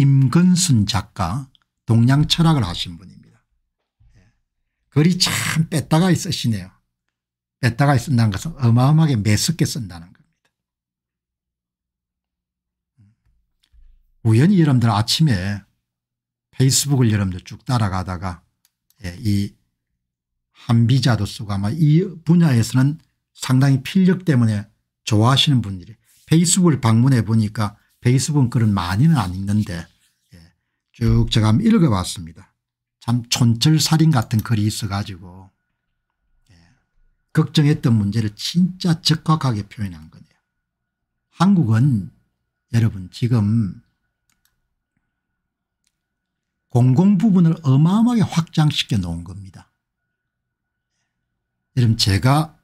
임근순 작가 동양 철학을 하신 분입니다. 예. 글이 참 뺐다가 쓰시네요. 뺐다가 쓴다는 것은 어마어마하게 매섭게 쓴다는 겁니다. 음. 우연히 여러분들 아침에 페이스북을 여러분들 쭉 따라가다가 예, 이 한비자도 쓰고 아마 이 분야에서는 상당히 필력 때문에 좋아하시는 분들이 페이스북을 방문해 보니까 페이스북은 그런 많이는 안 읽는데 예, 쭉 제가 한번 읽어봤습니다. 참 촌철살인 같은 글이 있어가지고 예, 걱정했던 문제를 진짜 적확하게 표현한 거네요. 한국은 여러분 지금 공공 부분을 어마어마하게 확장시켜 놓은 겁니다. 여러분 제가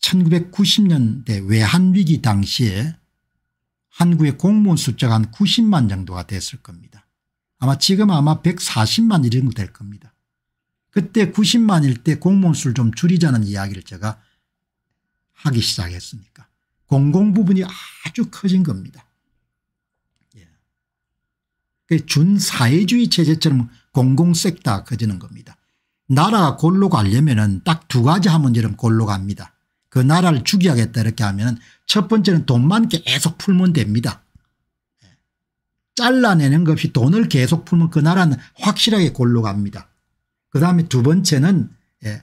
1990년대 외환위기 당시에 한국의 공무원 숫자가 한 90만 정도가 됐을 겁니다. 아마 지금 아마 140만 이 정도 될 겁니다. 그때 90만일 때 공무원 수를 좀 줄이자는 이야기를 제가 하기 시작했으니까 공공 부분이 아주 커진 겁니다. 예. 그 준사회주의 체제처럼 공공 섹터가 커지는 겁니다. 나라가 골로 가려면 딱 두 가지 하면 이런 골로 갑니다. 그 나라를 죽여야겠다 이렇게 하면 첫 번째는 돈만 계속 풀면 됩니다. 잘라내는 것이 돈을 계속 풀면 그 나라는 확실하게 골로 갑니다. 그 다음에 두 번째는 예,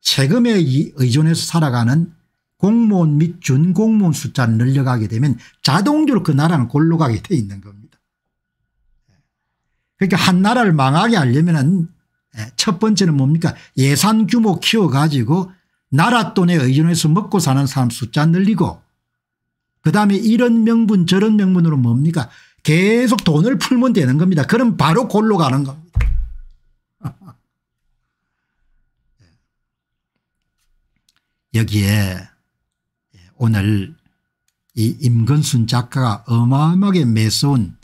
세금에 의존해서 살아가는 공무원 및 준공무원 숫자를 늘려가게 되면 자동적으로 그 나라는 골로 가게 돼 있는 겁니다. 그러니까 한 나라를 망하게 하려면 예, 첫 번째는 뭡니까 예산 규모 키워가지고 나라 돈에 의존해서 먹고 사는 사람 숫자 늘리고 그다음에 이런 명분 저런 명분으로 뭡니까 계속 돈을 풀면 되는 겁니다. 그럼 바로 골로 가는 겁니다. 여기에 예, 오늘 이 임건순 작가가 어마어마하게 매서운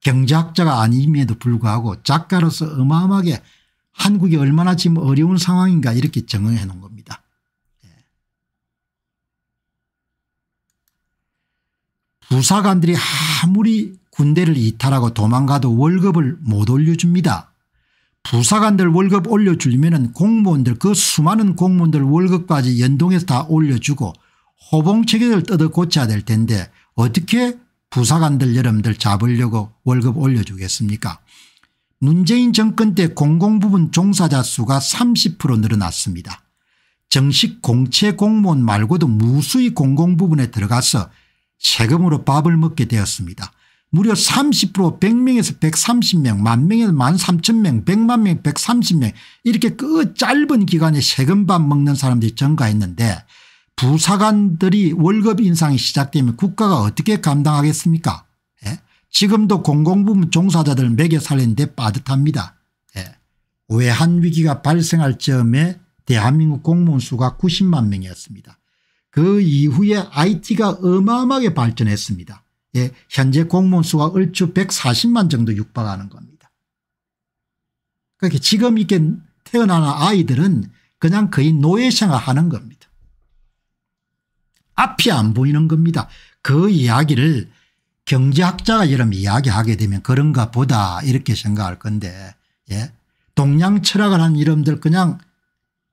경제학자가 아님에도 불구하고 작가로서 어마어마하게 한국이 얼마나 지금 어려운 상황인가 이렇게 정의해 놓은 겁니다. 부사관들이 아무리 군대를 이탈하고 도망가도 월급을 못 올려줍니다. 부사관들 월급 올려주려면 공무원들 그 수많은 공무원들 월급까지 연동해서 다 올려주고 호봉체계를 뜯어 고쳐야 될 텐데 어떻게 부사관들 여러분들 잡으려고 월급 올려주겠습니까 문재인 정권 때 공공부문 종사자 수가 30% 늘어났습니다. 정식 공채 공무원 말고도 무수히 공공부문에 들어가서 세금으로 밥을 먹게 되었습니다. 무려 30% 100명에서 130명 만 명에서 1만 3천 명 100만 명 130명 이렇게 그 짧은 기간에 세금밥 먹는 사람들이 증가했는데 부사관들이 월급 인상이 시작되면 국가가 어떻게 감당하겠습니까 예? 지금도 공공부문 종사자들 매개 살리는데 빠듯합니다. 예. 외환 위기가 발생할 즈에 대한민국 공무원 수가 90만 명이었습니다. 그 이후에 IT가 어마어마하게 발전했습니다. 예, 현재 공무원 수가 얼추 140만 정도 육박하는 겁니다. 그러니까 지금 이렇게 태어나는 아이들은 그냥 거의 노예생활 하는 겁니다. 앞이 안 보이는 겁니다. 그 이야기를 경제학자가 여러분 이야기하게 되면 그런가 보다 이렇게 생각할 건데 예. 동양 철학을 한 이름들 그냥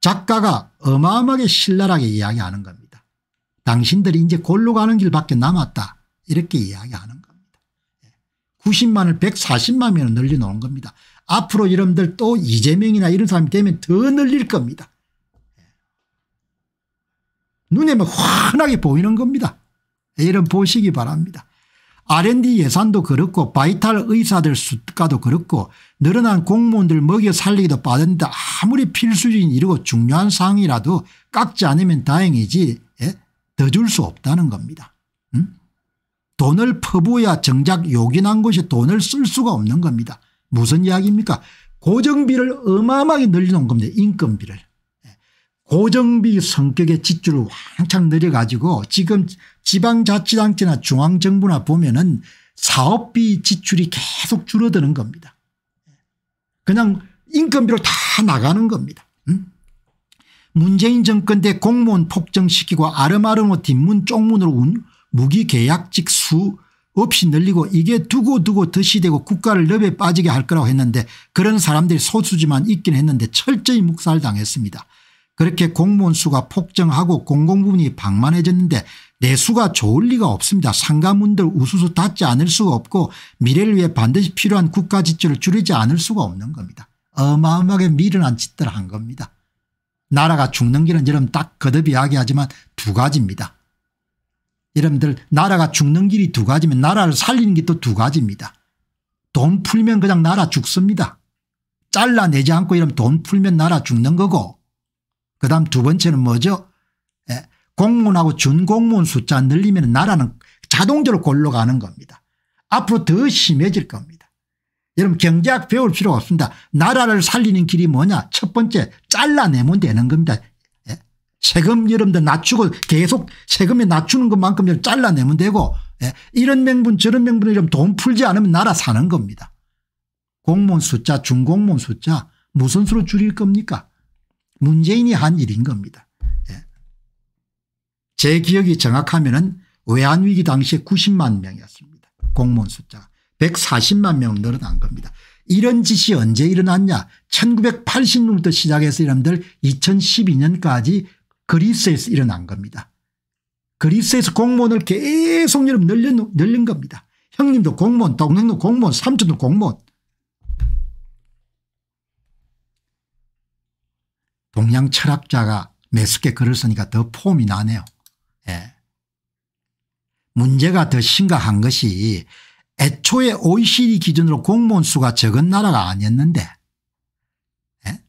작가가 어마어마하게 신랄하게 이야기하는 겁니다. 당신들이 이제 골로 가는 길밖에 남았다 이렇게 이야기하는 겁니다. 90만을 140만 명을 늘려놓은 겁니다. 앞으로 여러분들 또 이재명이나 이런 사람이 되면 더 늘릴 겁니다. 예. 눈에 만 뭐 환하게 보이는 겁니다. 예, 이런 보시기 바랍니다. R&D 예산도 그렇고 바이탈 의사들 수가도 그렇고 늘어난 공무원들 먹여 살리기도 빠른데 아무리 필수적인 이이고 중요한 사항이라도 깎지 않으면 다행이지 예? 더줄수 없다는 겁니다. 음? 돈을 퍼부어야 정작 요긴한 곳에 돈을 쓸 수가 없는 겁니다. 무슨 이야기입니까 고정비를 어마어마하게 늘려놓은 겁니다. 인건비를. 예. 고정비 성격의 지출을 왕창 늘려가지고 지금 지방자치단체나 중앙정부나 보면 은 사업비 지출이 계속 줄어드는 겁니다. 예. 그냥 인건비로 다 나가는 겁니다. 응? 문재인 정권 때 공무원 폭정시키고 아름아름 뒷문 쪽문으로 운 무기계약직 수 없이 늘리고 이게 두고두고 드시되고 국가를 럽에 빠지게 할 거라고 했는데 그런 사람들이 소수지만 있긴 했는데 철저히 묵살 당했습니다. 그렇게 공무원 수가 폭증하고 공공부문이 방만해졌는데 내수가 좋을 리가 없습니다. 상가문들 우수수 닫지 않을 수가 없고 미래를 위해 반드시 필요한 국가 지출을 줄이지 않을 수가 없는 겁니다. 어마어마하게 미련한 짓들 한 겁니다. 나라가 죽는 길은 여러분 딱 거듭 이야기하지만 두 가지입니다. 여러분들 나라가 죽는 길이 두 가지면 나라를 살리는 게 또 두 가지입니다. 돈 풀면 그냥 나라 죽습니다. 잘라내지 않고 이러면 돈 풀면 나라 죽는 거고 그 다음 두 번째는 뭐죠 예. 공무원하고 준공무원 숫자 늘리면 나라는 자동적으로 골로 가는 겁니다. 앞으로 더 심해질 겁니다. 여러분 경제학 배울 필요 없습니다. 나라를 살리는 길이 뭐냐 첫 번째 잘라내면 되는 겁니다. 예? 세금 여러분들 낮추고 계속 세금에 낮추는 것만큼 잘라내면 되고 예? 이런 명분 저런 명분에 돈 풀지 않으면 나라 사는 겁니다. 공무원 숫자 중공무원 숫자 무슨 수로 줄일 겁니까 문재인이 한 일인 겁니다. 예? 제 기억이 정확하면 외환위기 당시에 90만 명이었습니다. 공무원 숫자 140만 명 늘어난 겁니다. 이런 짓이 언제 일어났냐 1980년부터 시작해서 여러분들 2012년까지 그리스에서 일어난 겁니다. 그리스에서 공무원을 계속 여러분 늘린, 늘린 겁니다. 형님도 공무원 동생도 공무원 삼촌도 공무원 동양 철학자가 매스게 글을 쓰니까 더 폼이 나네요. 예. 문제가 더 심각한 것이 애초에 OECD 기준으로 공무원 수가 적은 나라가 아니었는데 예?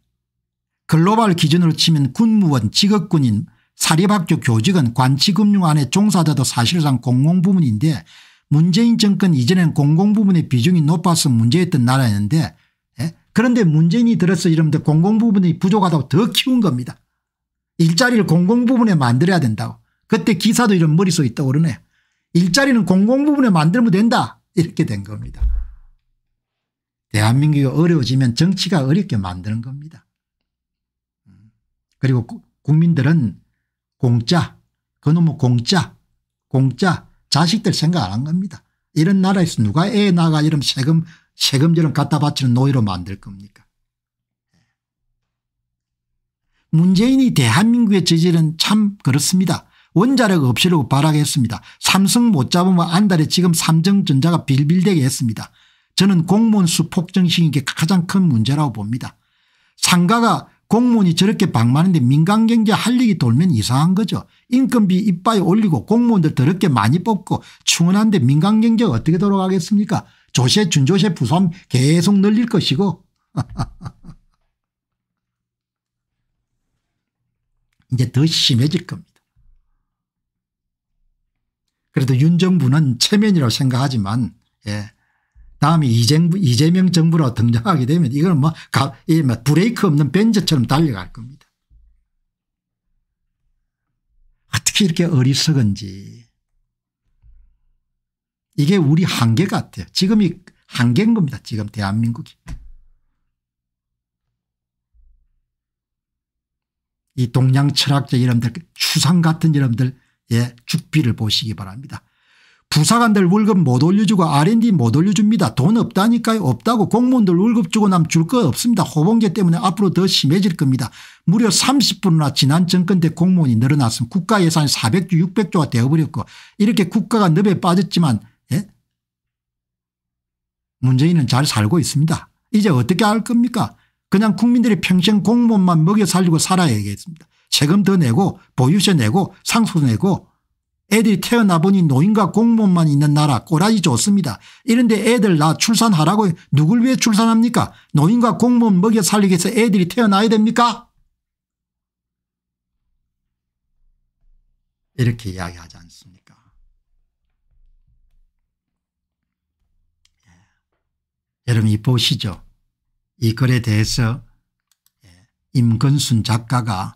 글로벌 기준으로 치면 군무원 직업군인 사립학교 교직은 관치금융 안에 종사자도 사실상 공공부문인데 문재인 정권 이전엔 공공부문의 비중이 높아서 문제였던 나라였는데 예? 그런데 문재인이 들어서 이러면 공공부문이 부족하다고 더 키운 겁니다. 일자리를 공공부문에 만들어야 된다고. 그때 기사도 이런 머릿속에 떠오르네. 일자리는 공공부문에 만들면 된다. 이렇게 된 겁니다. 대한민국이 어려워지면 정치가 어렵게 만드는 겁니다. 그리고 국민들은 공짜 그놈의 공짜 공짜 자식들 생각 안 한 겁니다. 이런 나라에서 누가 애 나가 이런 세금 세금처럼 갖다 바치는 노예로 만들 겁니까 문재인이 대한민국의 지질은참 그렇습니다. 원자력 없이라고 발악했습니다. 삼성 못 잡으면 안달에 지금 삼정전자가빌빌되게 했습니다. 저는 공무원수 폭증식인 게 가장 큰 문제라고 봅니다. 상가가 공무원이 저렇게 방만한데 민간경제 할 일이 돌면 이상한 거죠. 인건비 이빠에 올리고 공무원들 더럽게 많이 뽑고 충원한데 민간경제가 어떻게 돌아가겠습니까 조세 준조세 부산 계속 늘릴 것이고 이제 더 심해질 겁니다. 그래도 윤 정부는 체면이라고 생각하지만 예. 다음에 이정부, 이재명 정부로 등장하게 되면 이건 뭐, 가, 뭐 브레이크 없는 벤저처럼 달려갈 겁니다. 어떻게 이렇게 어리석은지. 이게 우리 한계 같아요. 지금이 한계인 겁니다. 지금 대한민국이. 이 동양 철학자 이름들 추상 같은 이름들 예, 죽비를 보시기 바랍니다. 부사관들 월급 못 올려주고 R&D 못 올려줍니다. 돈 없다니까요. 없다고 공무원들 월급 주고 남 줄 거 없습니다. 호봉제 때문에 앞으로 더 심해질 겁니다. 무려 30%나 지난 정권 때 공무원이 늘어났으면 국가 예산이 400조 600조가 되어버렸고 이렇게 국가가 늪에 빠졌지만 예? 문재인은 잘 살고 있습니다. 이제 어떻게 할 겁니까 그냥 국민들이 평생 공무원만 먹여 살리고 살아야겠습니다. 세금 더 내고 보유세 내고 상속 내고 애들이 태어나 보니 노인과 공무원만 있는 나라 꼬라지 좋습니다. 이런데 애들 나 출산하라고 누굴 위해 출산합니까? 노인과 공무원 먹여 살리기 위해서 애들이 태어나야 됩니까? 이렇게 이야기하지 않습니까? 예. 여러분 이 보시죠. 이 글에 대해서 예, 임건순 작가가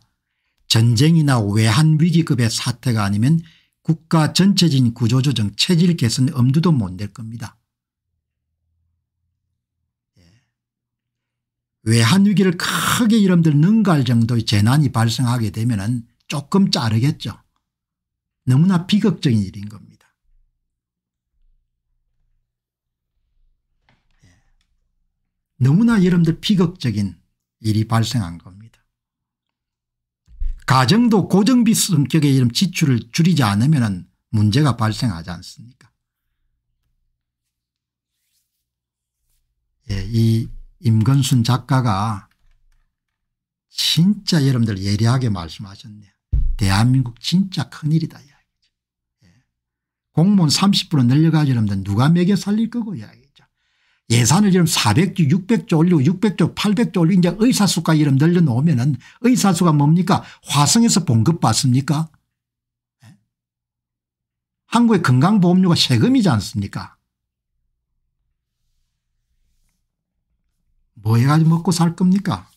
전쟁이나 외환 위기급의 사태가 아니면 국가 전체적인 구조조정 체질 개선 엄두도 못 낼 겁니다. 예. 외환 위기를 크게 여러분들 능가할 정도의 재난이 발생하게 되면 조금 자르겠죠. 너무나 비극적인 일인 겁니다. 예. 너무나 여러분들 비극적인 일이 발생한 겁니다. 가정도 고정비 성격의 이런 지출을 줄이지 않으면 문제가 발생하지 않습니까 예, 이 임건순 작가가 진짜 여러분들 예리하게 말씀하셨네요. 대한민국 진짜 큰일이다 이야기죠. 예. 공무원 30%늘려가지 여러분들 누가 먹여 살릴 거고 이야기 예산을 지금 400조 600조 올리고 600조 800조 올리고 이제 의사수까지 이름 늘려놓으면 은 의사수가 뭡니까 화성에서 봉급 받습니까 예? 한국의 건강보험료가 세금이지 않습니까 뭐 해가지고 먹고 살 겁니까